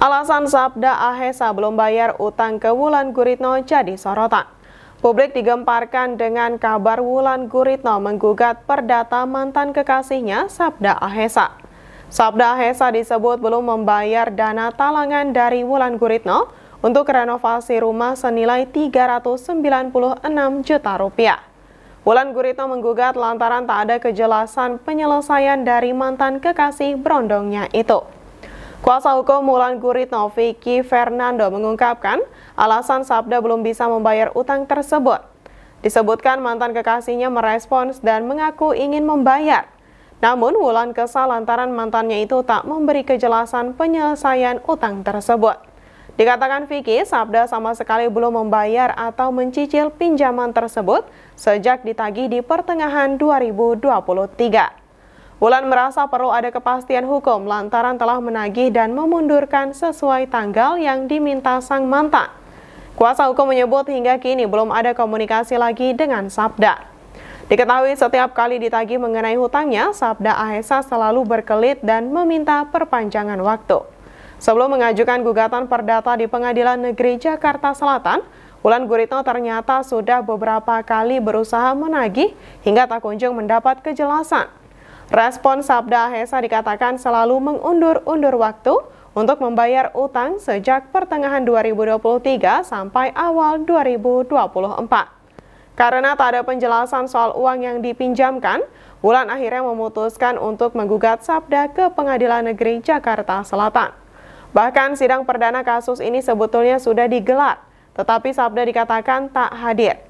Alasan Sabda Ahesa belum bayar utang ke Wulan Guritno jadi sorotan. Publik digemparkan dengan kabar Wulan Guritno menggugat perdata mantan kekasihnya Sabda Ahesa. Sabda Ahesa disebut belum membayar dana talangan dari Wulan Guritno untuk renovasi rumah senilai 396 juta rupiah. Wulan Guritno menggugat lantaran tak ada kejelasan penyelesaian dari mantan kekasih berondongnya itu. Kuasa hukum Mulan Guritno, Vicky Fernando, mengungkapkan alasan Sabda belum bisa membayar utang tersebut. Disebutkan mantan kekasihnya merespons dan mengaku ingin membayar. Namun Wulan kesal lantaran mantannya itu tak memberi kejelasan penyelesaian utang tersebut. Dikatakan Vicky, Sabda sama sekali belum membayar atau mencicil pinjaman tersebut sejak ditagih di pertengahan 2023. Wulan merasa perlu ada kepastian hukum lantaran telah menagih dan memundurkan sesuai tanggal yang diminta sang mantan. Kuasa hukum menyebut hingga kini belum ada komunikasi lagi dengan Sabda. Diketahui setiap kali ditagih mengenai hutangnya, Sabda Ahesa selalu berkelit dan meminta perpanjangan waktu. Sebelum mengajukan gugatan perdata di Pengadilan Negeri Jakarta Selatan, Wulan Guritno ternyata sudah beberapa kali berusaha menagih hingga tak kunjung mendapat kejelasan. Respon Sabda Hesa dikatakan selalu mengundur-undur waktu untuk membayar utang sejak pertengahan 2023 sampai awal 2024. Karena tak ada penjelasan soal uang yang dipinjamkan, Wulan akhirnya memutuskan untuk menggugat Sabda ke Pengadilan Negeri Jakarta Selatan. Bahkan sidang perdana kasus ini sebetulnya sudah digelar, tetapi Sabda dikatakan tak hadir.